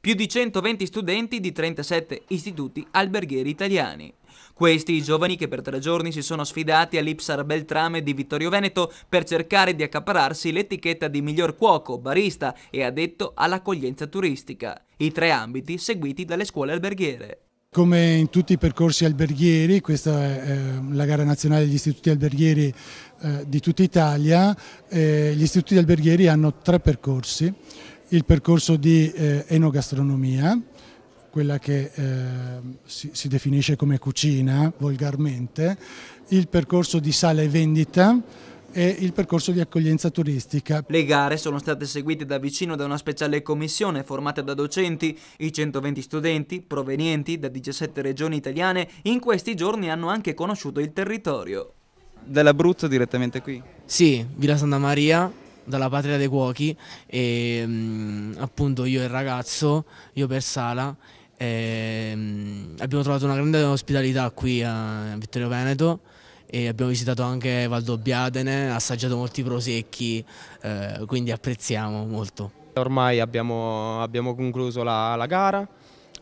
più di 120 studenti di 37 istituti alberghieri italiani. Questi i giovani che per tre giorni si sono sfidati all'Ipsar Beltrame di Vittorio Veneto per cercare di accaparrarsi l'etichetta di miglior cuoco, barista e addetto all'accoglienza turistica, i tre ambiti seguiti dalle scuole alberghiere. Come in tutti i percorsi alberghieri, questa è eh, la gara nazionale degli istituti alberghieri eh, di tutta Italia, eh, gli istituti alberghieri hanno tre percorsi il percorso di eh, enogastronomia, quella che eh, si, si, definisce come cucina volgarmente, il percorso di sale e vendita e il percorso di accoglienza turistica. Le gare sono state seguite da vicino da una speciale commissione formata da docenti. I 120 studenti, provenienti da 17 regioni italiane, in questi giorni hanno anche conosciuto il territorio. Dell'Abruzzo direttamente qui? Sì, Villa Santa Maria, dalla patria dei cuochi e mh, mm, appunto io e il ragazzo, io per Sala, e, ehm, mh, abbiamo trovato una grande ospitalità qui a Vittorio Veneto e abbiamo visitato anche Valdobbiadene, assaggiato molti prosecchi, eh, quindi apprezziamo molto. Ormai abbiamo, abbiamo concluso la, la gara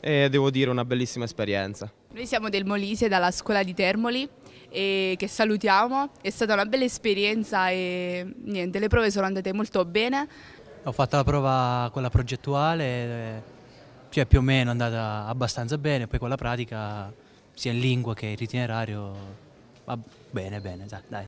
e devo dire una bellissima esperienza. Noi siamo del Molise, dalla scuola di Termoli e che salutiamo. È stata una bella esperienza e niente, le prove sono andate molto bene. Ho fatto la prova quella progettuale, cioè più o meno è andata abbastanza bene, poi quella pratica sia in lingua che in itinerario va bene bene, dai.